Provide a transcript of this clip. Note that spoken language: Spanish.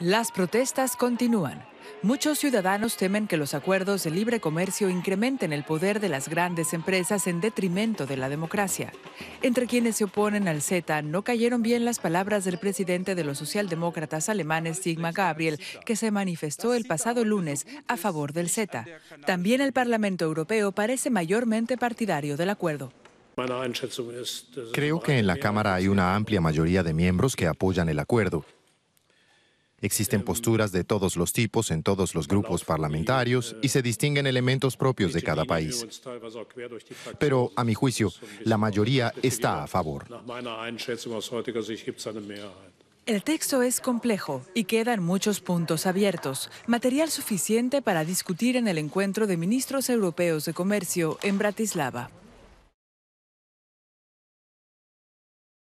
Las protestas continúan. Muchos ciudadanos temen que los acuerdos de libre comercio incrementen el poder de las grandes empresas en detrimento de la democracia. Entre quienes se oponen al Z, no cayeron bien las palabras del presidente de los socialdemócratas alemanes Sigmar Gabriel, que se manifestó el pasado lunes a favor del Z. También el Parlamento Europeo parece mayormente partidario del acuerdo. Creo que en la Cámara hay una amplia mayoría de miembros que apoyan el acuerdo. Existen posturas de todos los tipos en todos los grupos parlamentarios y se distinguen elementos propios de cada país. Pero, a mi juicio, la mayoría está a favor. El texto es complejo y quedan muchos puntos abiertos, material suficiente para discutir en el encuentro de ministros europeos de comercio en Bratislava.